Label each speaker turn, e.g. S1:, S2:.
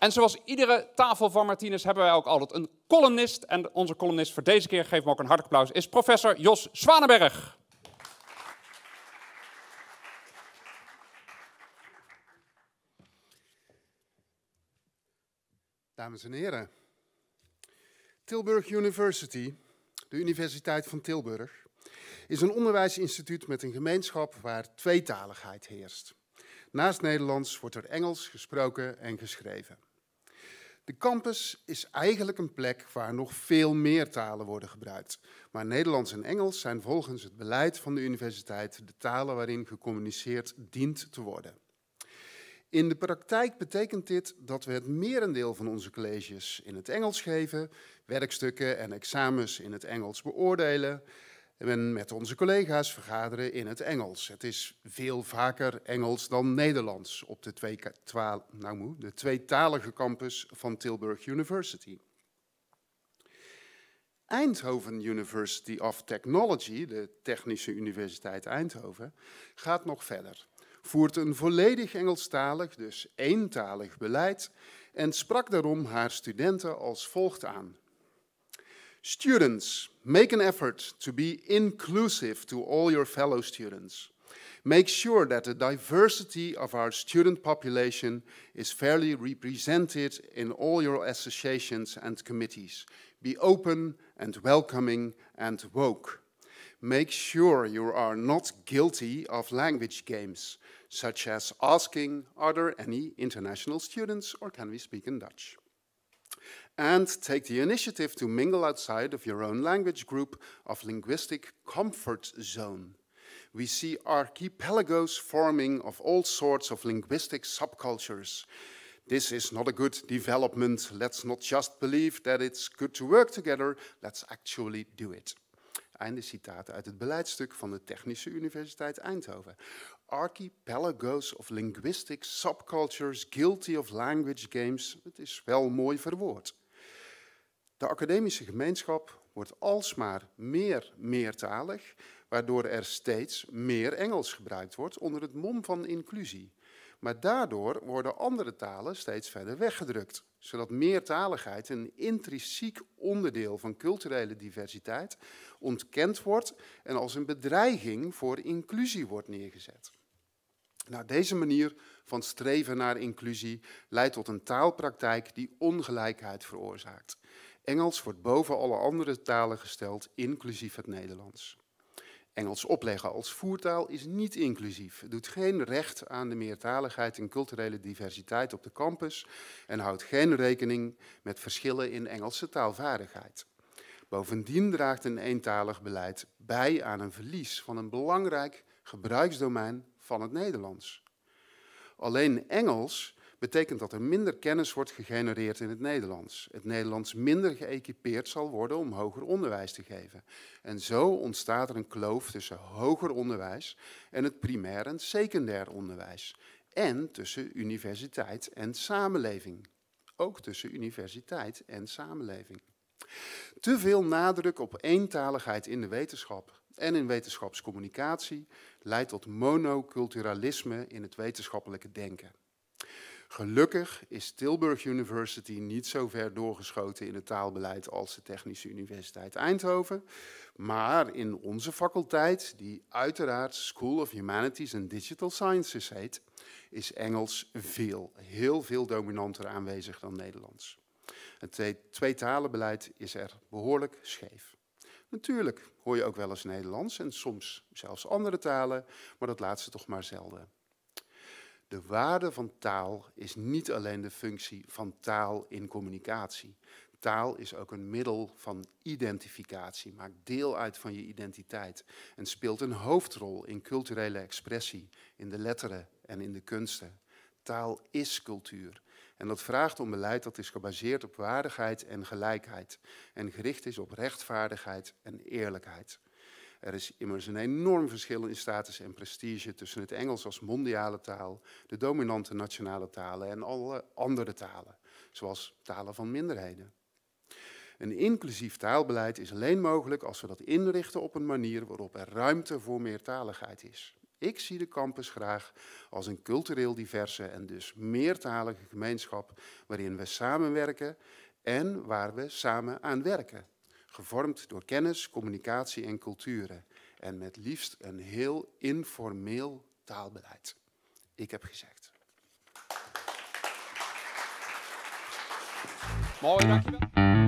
S1: En zoals iedere tafel van Martinez hebben wij ook altijd een columnist. En onze columnist voor deze keer, geef hem ook een hartelijk applaus, is professor Jos Zwanenberg. Dames en heren, Tilburg University, de Universiteit van Tilburg, is een onderwijsinstituut met een gemeenschap waar tweetaligheid heerst. Naast Nederlands wordt er Engels gesproken en geschreven. De campus is eigenlijk een plek waar nog veel meer talen worden gebruikt. Maar Nederlands en Engels zijn volgens het beleid van de universiteit de talen waarin gecommuniceerd dient te worden. In de praktijk betekent dit dat we het merendeel van onze colleges in het Engels geven, werkstukken en examens in het Engels beoordelen en met onze collega's vergaderen in het Engels. Het is veel vaker Engels dan Nederlands op de, twee, nou de tweetalige campus van Tilburg University. Eindhoven University of Technology, de Technische Universiteit Eindhoven, gaat nog verder. Voert een volledig Engelstalig, dus eentalig beleid en sprak daarom haar studenten als volgt aan. Students, make an effort to be inclusive to all your fellow students. Make sure that the diversity of our student population is fairly represented in all your associations and committees. Be open and welcoming and woke. Make sure you are not guilty of language games, such as asking, are there any international students or can we speak in Dutch? and take the initiative to mingle outside of your own language group of linguistic comfort zone. We see archipelagos forming of all sorts of linguistic subcultures. This is not a good development. Let's not just believe that it's good to work together, let's actually do it. Einde citaat uit het beleidstuk van de Technische Universiteit Eindhoven. Archipelagos of linguistic subcultures guilty of language games. Het is wel mooi verwoord. De academische gemeenschap wordt alsmaar meer meertalig, waardoor er steeds meer Engels gebruikt wordt onder het mom van inclusie. Maar daardoor worden andere talen steeds verder weggedrukt, zodat meertaligheid een intrinsiek onderdeel van culturele diversiteit ontkend wordt en als een bedreiging voor inclusie wordt neergezet. Nou, deze manier van streven naar inclusie leidt tot een taalpraktijk die ongelijkheid veroorzaakt. Engels wordt boven alle andere talen gesteld, inclusief het Nederlands. Engels opleggen als voertaal is niet inclusief. doet geen recht aan de meertaligheid en culturele diversiteit op de campus en houdt geen rekening met verschillen in Engelse taalvaardigheid. Bovendien draagt een eentalig beleid bij aan een verlies van een belangrijk gebruiksdomein van het Nederlands. Alleen Engels betekent dat er minder kennis wordt gegenereerd in het Nederlands. Het Nederlands minder geëquipeerd zal worden om hoger onderwijs te geven. En zo ontstaat er een kloof tussen hoger onderwijs en het primair en secundair onderwijs. En tussen universiteit en samenleving. Ook tussen universiteit en samenleving. Te veel nadruk op eentaligheid in de wetenschap en in wetenschapscommunicatie leidt tot monoculturalisme in het wetenschappelijke denken. Gelukkig is Tilburg University niet zo ver doorgeschoten in het taalbeleid als de Technische Universiteit Eindhoven. Maar in onze faculteit, die uiteraard School of Humanities and Digital Sciences heet, is Engels veel, heel veel dominanter aanwezig dan Nederlands. Het tweetalenbeleid is er behoorlijk scheef. Natuurlijk hoor je ook wel eens Nederlands en soms zelfs andere talen, maar dat laat ze toch maar zelden. De waarde van taal is niet alleen de functie van taal in communicatie. Taal is ook een middel van identificatie, maakt deel uit van je identiteit en speelt een hoofdrol in culturele expressie, in de letteren en in de kunsten. Taal is cultuur en dat vraagt om beleid dat is gebaseerd op waardigheid en gelijkheid en gericht is op rechtvaardigheid en eerlijkheid. Er is immers een enorm verschil in status en prestige tussen het Engels als mondiale taal, de dominante nationale talen en alle andere talen, zoals talen van minderheden. Een inclusief taalbeleid is alleen mogelijk als we dat inrichten op een manier waarop er ruimte voor meertaligheid is. Ik zie de campus graag als een cultureel diverse en dus meertalige gemeenschap waarin we samenwerken en waar we samen aan werken gevormd door kennis, communicatie en culturen. En met liefst een heel informeel taalbeleid. Ik heb gezegd. Mooi, dankjewel.